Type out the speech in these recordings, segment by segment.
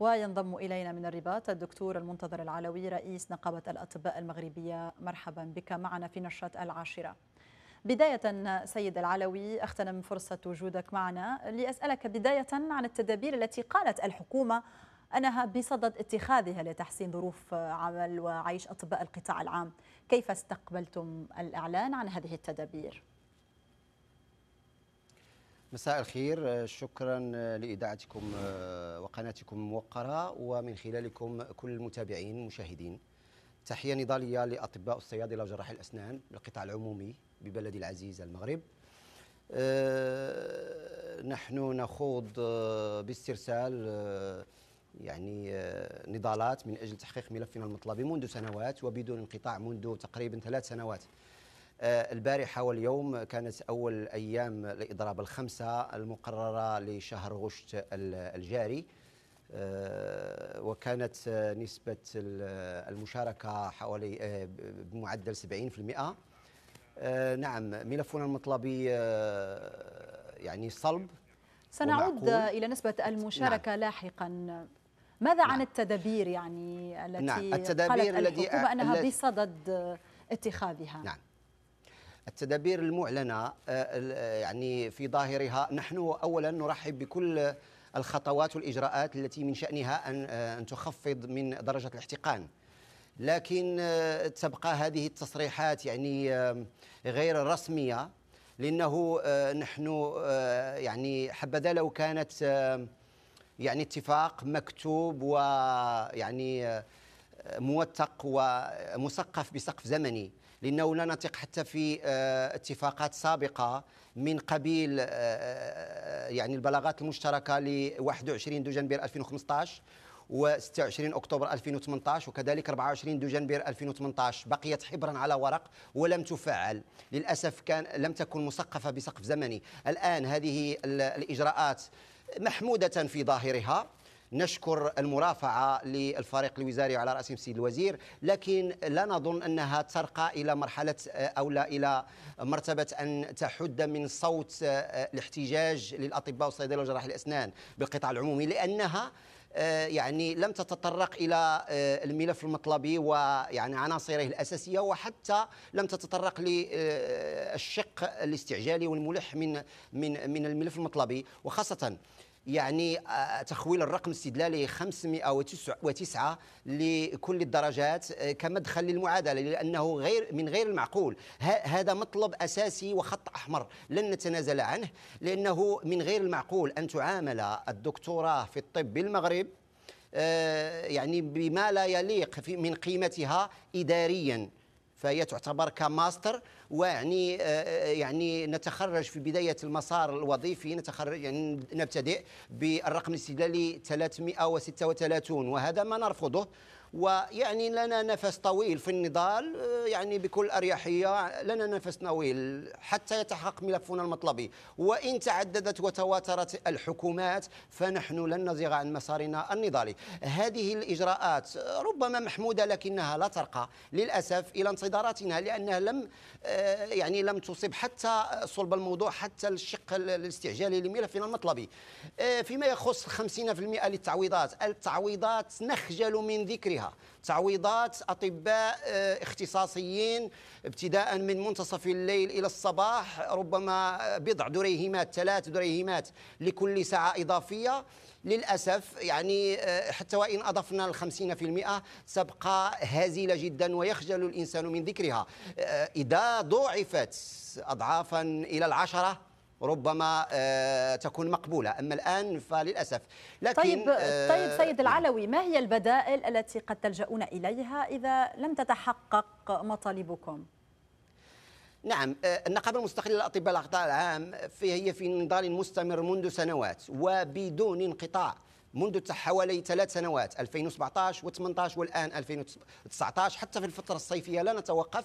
وينضم إلينا من الرباط الدكتور المنتظر العلوي رئيس نقابة الأطباء المغربية مرحبا بك معنا في نشرة العاشرة بداية سيد العلوي أغتنم فرصة وجودك معنا لأسألك بداية عن التدابير التي قالت الحكومة أنها بصدد اتخاذها لتحسين ظروف عمل وعيش أطباء القطاع العام كيف استقبلتم الإعلان عن هذه التدابير؟ مساء الخير آه، شكرا آه، لإذاعتكم آه، وقناتكم الموقرة ومن خلالكم كل المتابعين مشاهدين تحية نضالية لأطباء الصيادلة وجراح الأسنان بالقطاع العمومي ببلدي العزيز المغرب نحن نخوض باسترسال يعني نضالات من أجل تحقيق ملفنا المطلبي منذ سنوات وبدون انقطاع منذ تقريبا ثلاث سنوات آه، البارحة واليوم كانت أول أيام لإضراب الخمسة المقررة لشهر غشت الجاري آه، وكانت نسبة المشاركة حوالي آه، بمعدل 70% نعم ملفنا المطلبي يعني صلب سنعود ومعقول. إلى نسبة نعم. المشاركة نعم. لاحقا ماذا نعم. عن التدابير يعني التي نعم. التدابير قالت الحكومة أنها بصدد اتخاذها نعم التدابير المعلنة آه، آه، يعني في ظاهرها نحن أولا نرحب بكل الخطوات والإجراءات التي من شأنها أن آه، تخفض من درجة الاحتقان لكن تبقى هذه التصريحات يعني غير رسمية لأنه نحن يعني حبذا لو كانت يعني اتفاق مكتوب ويعني موثق ومثقف بسقف زمني لأنه لا نثق حتى في آه، اتفاقات سابقة من قبيل آه، آه، يعني البلاغات المشتركة ل 21 دجنبر 2015 و 26 اكتوبر 2018 وكذلك 24 دجنبر 2018 بقيت حبرا على ورق ولم تفعل للاسف كان لم تكن مثقفه بسقف زمني الان هذه الاجراءات محموده في ظاهرها نشكر المرافعة للفريق الوزاري على رأسهم السيد الوزير لكن لا نظن أنها ترقى إلى مرحلة أو لا إلى مرتبة أن تحد من صوت آه، الاحتجاج للأطباء والصيدلة وجراح الأسنان بالقطاع العمومي لأنها آه، يعني لم تتطرق الى آه، الملف المطلبي ويعني عناصره الاساسيه وحتى لم تتطرق للشق الاستعجالي والملح من من من الملف المطلبي وخاصه يعني آه، تخويل الرقم استدلالي 509 لكل الدرجات آه، كمدخل للمعادله لانه غير من غير المعقول هذا مطلب اساسي وخط احمر لن نتنازل عنه لانه من غير المعقول ان تعامل الدكتوراه في الطب بالمغرب آه، يعني بما لا يليق من قيمتها اداريا فهي تعتبر كماستر ويعني آه، آه، يعني نتخرج في بدايه المسار الوظيفي نتخرج يعني نبتدئ بالرقم الاستدلالي 336 وهذا ما نرفضه ويعني لنا نفس طويل في النضال آه، يعني بكل أريحية لنا نفس طويل حتى يتحقق ملفنا المطلبي وإن تعددت وتواترت الحكومات فنحن لن نزيغ عن مسارنا النضالي هذه الإجراءات ربما محمودة لكنها لا ترقى للأسف إلى انتظاراتنا لأنها لم آه، يعني لم تصب حتى صلب الموضوع حتى الشق الاستعجالي لملفنا المطلبي آه، فيما يخص 50% للتعويضات التعويضات نخجل من ذكرها تعويضات اطباء آه، اختصاصيين ابتداء من منتصف الليل الى الصباح ربما بضع دريهمات ثلاث دريهمات لكل ساعه اضافيه للأسف يعني آه، حتى وإن أضفنا الخمسين في المئة سبقى هزيلة جدا ويخجل الإنسان من ذكرها آه، إذا ضعفت أضعافا إلى العشرة ربما آه، تكون مقبولة أما الآن فللأسف لكن طيب, طيب سيد نعم. العلوي ما هي البدائل التي قد تلجؤون إليها إذا لم تتحقق مطالبكم؟ نعم آه، النقابه المستقله للاطباء الاقطاع العام هي في نضال مستمر منذ سنوات وبدون انقطاع منذ حوالي ثلاث سنوات 2017 و18 والان 2019 حتى في الفتره الصيفيه لا نتوقف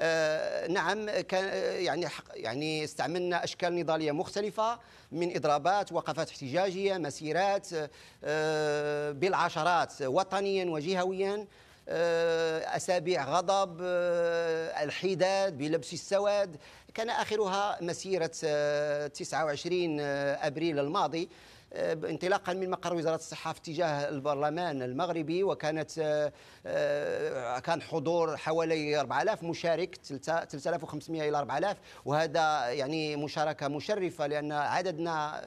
آه نعم كان يعني يعني استعملنا اشكال نضاليه مختلفه من اضرابات وقفات احتجاجيه مسيرات آه, آه، بالعشرات وطنيا وجهويا آه، أسابيع غضب آه، الحداد بلبس السواد كان آخرها مسيرة 29 آه، أبريل الماضي انطلاقا من مقر وزاره الصحه في اتجاه البرلمان المغربي وكانت كان حضور حوالي 4000 مشارك 3500 الى 4000 وهذا يعني مشاركه مشرفه لان عددنا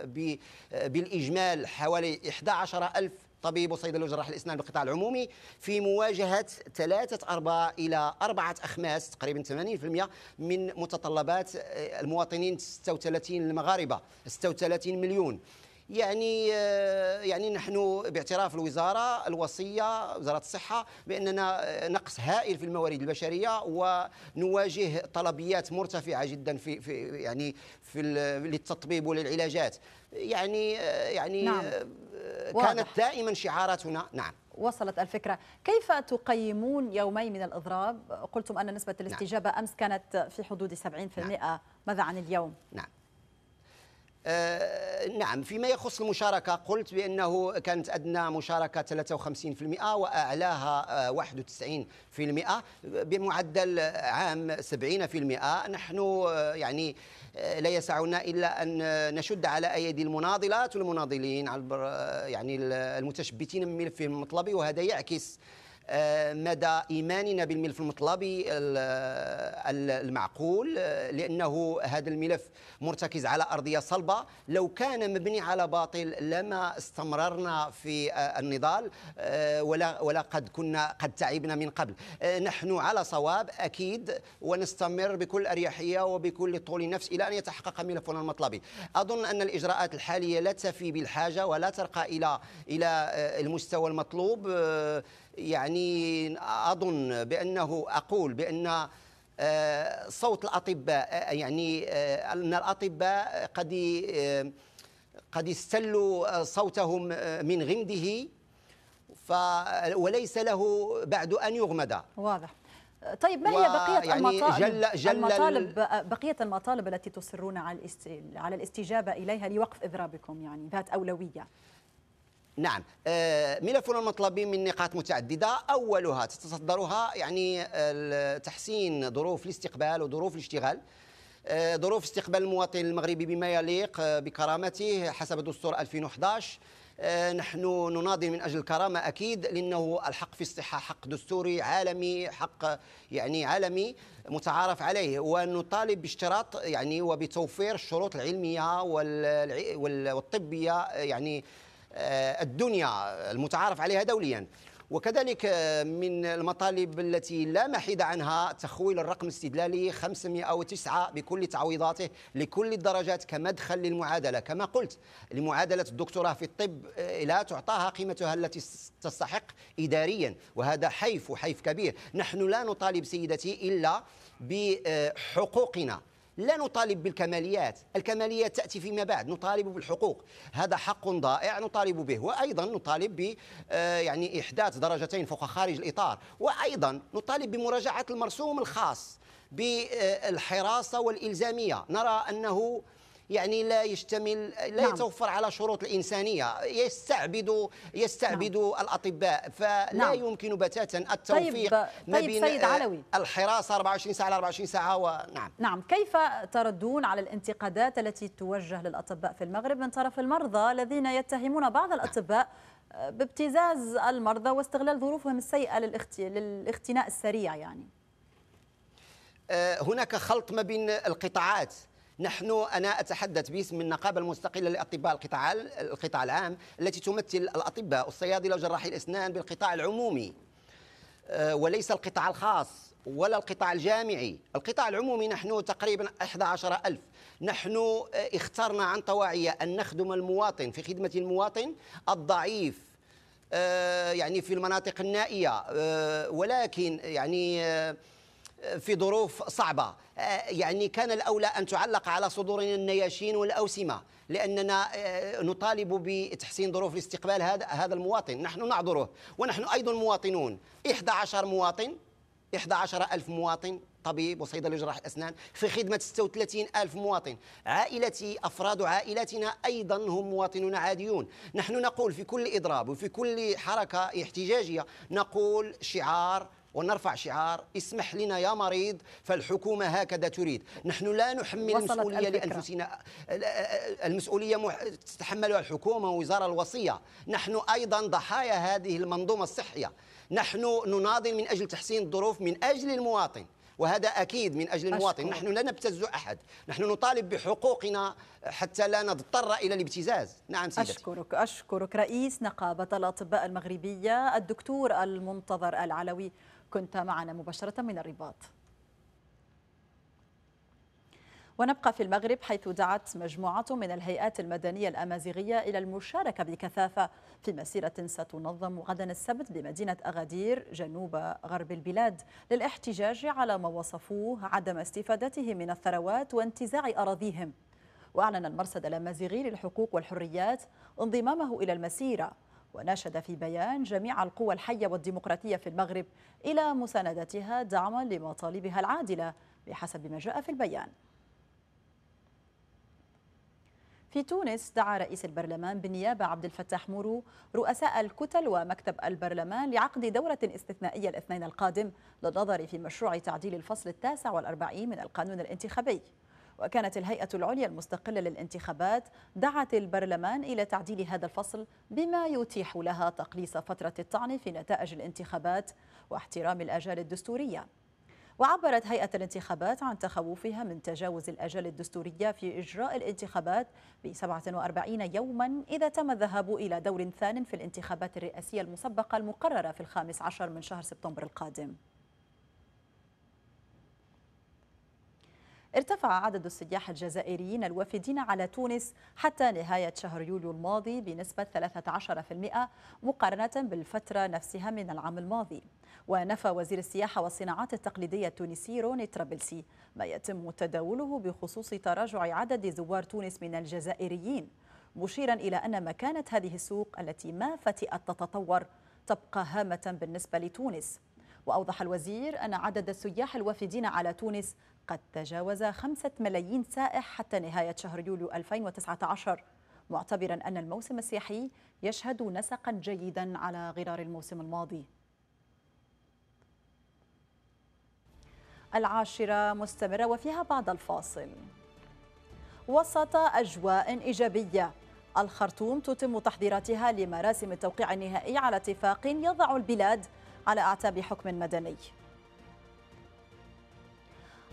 بالاجمال حوالي 11000 طبيب وصيدلي وجراح الاسنان بالقطاع العمومي في مواجهه ثلاثه ارباع الى اربعه اخماس تقريبا 80% من متطلبات آه، المواطنين 36 المغاربه 36 مليون يعني آه، يعني نحن باعتراف الوزاره الوصيه وزاره الصحه باننا آه، نقص هائل في الموارد البشريه ونواجه طلبيات مرتفعه جدا في, في يعني في للتطبيب وللعلاجات يعني يعني نعم. واضح. كانت دائما شعاراتنا نعم وصلت الفكرة كيف تقيمون يومين من الإضراب قلتم أن نسبة نعم. الاستجابة نعم. أمس كانت في حدود 70% نعم. ماذا عن اليوم؟ نعم آه، نعم فيما يخص المشاركة قلت بأنه كانت أدنى مشاركة 53% وأعلاها 91% آه، بمعدل عام 70% نحن آه، يعني لا يسعنا إلا أن نشد على أيدي المناضلات والمناضلين يعني المتشبتين من ملفهم المطلبي وهذا يعكس آه، مدى ايماننا بالملف المطلبي المعقول آه، لانه هذا الملف مرتكز على ارضيه صلبه لو كان مبني على باطل لما استمررنا في آه، النضال ولا ولا قد كنا قد تعبنا من قبل نحن على صواب اكيد ونستمر بكل اريحيه وبكل طول نفس الى ان يتحقق ملفنا المطلبي اظن ان الاجراءات الحاليه لا تفي بالحاجه ولا ترقى الى الى المستوى المطلوب يعني أظن بأنه أقول بأن آه، صوت الأطباء آه، يعني آه، أن الأطباء قد قد استلوا صوتهم من غمده ف وليس له بعد أن يغمد واضح طيب ما هي بقية يعني المطالب, جل جل المطالب بقية المطالب التي تصرون على على الاستجابة إليها لوقف إضرابكم يعني ذات أولوية نعم آه، ملفنا المطلبي من نقاط متعددة أولها تتصدرها يعني آه، تحسين ظروف الاستقبال وظروف الاشتغال آه، ظروف استقبال المواطن المغربي بما يليق بكرامته حسب دستور 2011 نحن نناضل من اجل الكرامه اكيد لانه الحق في الصحه حق دستوري عالمي حق يعني عالمي متعارف عليه ونطالب باشتراط يعني وبتوفير الشروط العلميه والطبيه يعني آه، الدنيا المتعارف عليها دوليا وكذلك آه، من المطالب التي لا محيد عنها تخويل الرقم الاستدلالي 509 بكل تعويضاته لكل الدرجات كمدخل للمعادلة كما قلت لمعادلة الدكتوراه في الطب آه، لا تعطاها قيمتها التي تستحق إداريا وهذا حيف وحيف كبير نحن لا نطالب سيدتي إلا بحقوقنا لا نطالب بالكماليات الكماليات تأتي فيما بعد نطالب بالحقوق هذا حق ضائع نطالب به وأيضا نطالب ب آه، يعني إحداث درجتين فوق خارج الإطار وأيضا نطالب بمراجعة المرسوم الخاص بالحراسة والإلزامية نرى أنه يعني لا يشتمل لا نعم. يتوفر على شروط الإنسانية يستعبد يستعبد نعم. الأطباء فلا نعم. يمكن بتاتا طيب، التوفيق طيب ما بين سيد آه، علوي. الحراسة 24 ساعة على 24 ساعة ونعم نعم كيف تردون على الانتقادات التي توجه للأطباء في المغرب من طرف المرضى الذين يتهمون بعض الأطباء بابتزاز المرضى واستغلال ظروفهم السيئة للاختناء السريع يعني آه، هناك خلط ما بين القطاعات نحن انا اتحدث باسم النقابه المستقله لاطباء القطاع القطاع العام التي تمثل الاطباء الصيادله وجراحي الاسنان بالقطاع العمومي آه، وليس القطاع الخاص ولا القطاع الجامعي القطاع العمومي نحن تقريبا 11 ألف نحن آه، اخترنا عن طواعية أن نخدم المواطن في خدمة المواطن الضعيف آه، يعني في المناطق النائية ولكن يعني في ظروف صعبة آه، يعني كان الأولى أن تعلق على صدورنا النياشين والأوسمة لأننا آه، نطالب بتحسين ظروف الاستقبال هذا هذا المواطن نحن نعذره ونحن أيضا مواطنون 11 مواطن 11 ألف مواطن طبيب وصيدلي جراح الأسنان في خدمة 36 ألف مواطن عائلتي أفراد عائلتنا أيضا هم مواطنون عاديون نحن نقول في كل إضراب وفي كل حركة احتجاجية نقول شعار ونرفع شعار اسمح لنا يا مريض فالحكومة هكذا تريد نحن لا نحمل المسؤولية لأنفسنا المسؤولية تتحملها الحكومة ووزارة الوصية نحن أيضا ضحايا هذه المنظومة الصحية نحن نناضل من أجل تحسين الظروف من أجل المواطن وهذا أكيد من أجل المواطن أشكر. نحن لا نبتز أحد نحن نطالب بحقوقنا حتى لا نضطر إلى الابتزاز نعم سيدتي أشكرك أشكرك رئيس نقابة الأطباء المغربية الدكتور المنتظر العلوي كنت معنا مباشرة من الرباط ونبقى في المغرب حيث دعت مجموعة من الهيئات المدنية الأمازيغية إلى المشاركة بكثافة في مسيرة ستنظم غدا السبت بمدينة أغادير جنوب غرب البلاد للاحتجاج على ما وصفوه عدم استفادتهم من الثروات وانتزاع أراضيهم وأعلن المرصد الأمازيغي للحقوق والحريات انضمامه إلى المسيرة وناشد في بيان جميع القوى الحية والديمقراطية في المغرب إلى مساندتها دعما لمطالبها العادلة بحسب ما جاء في البيان في تونس دعا رئيس البرلمان بالنيابة عبد الفتاح مورو رؤساء الكتل ومكتب البرلمان لعقد دورة استثنائية الاثنين القادم للنظر في مشروع تعديل الفصل التاسع والأربعين من القانون الانتخابي وكانت الهيئة العليا المستقلة للانتخابات دعت البرلمان إلى تعديل هذا الفصل بما يتيح لها تقليص فترة الطعن في نتائج الانتخابات واحترام الآجال الدستورية وعبرت هيئة الانتخابات عن تخوفها من تجاوز الأجال الدستورية في إجراء الانتخابات ب 47 يوما إذا تم الذهاب إلى دور ثان في الانتخابات الرئاسية المسبقة المقررة في الخامس عشر من شهر سبتمبر القادم ارتفع عدد السياح الجزائريين الوافدين على تونس حتى نهاية شهر يوليو الماضي بنسبة 13% مقارنة بالفترة نفسها من العام الماضي ونفى وزير السياحة والصناعات التقليدية التونسي روني ترابلسي ما يتم تداوله بخصوص تراجع عدد زوار تونس من الجزائريين مشيرا إلى أن مكانة هذه السوق التي ما فتئت تتطور تبقى هامة بالنسبة لتونس وأوضح الوزير أن عدد السياح الوافدين على تونس قد تجاوز خمسة ملايين سائح حتى نهاية شهر يوليو 2019 معتبرا أن الموسم السياحي يشهد نسقا جيدا على غرار الموسم الماضي العاشرة مستمرة وفيها بعد الفاصل وسط أجواء إيجابية الخرطوم تتم تحضيراتها لمراسم التوقيع النهائي على اتفاق يضع البلاد على أعتاب حكم مدني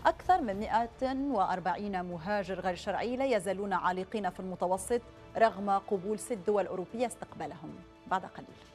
أكثر من 140 مهاجر غير شرعي لا يزالون عالقين في المتوسط رغم قبول ست دول أوروبية استقبالهم بعد قليل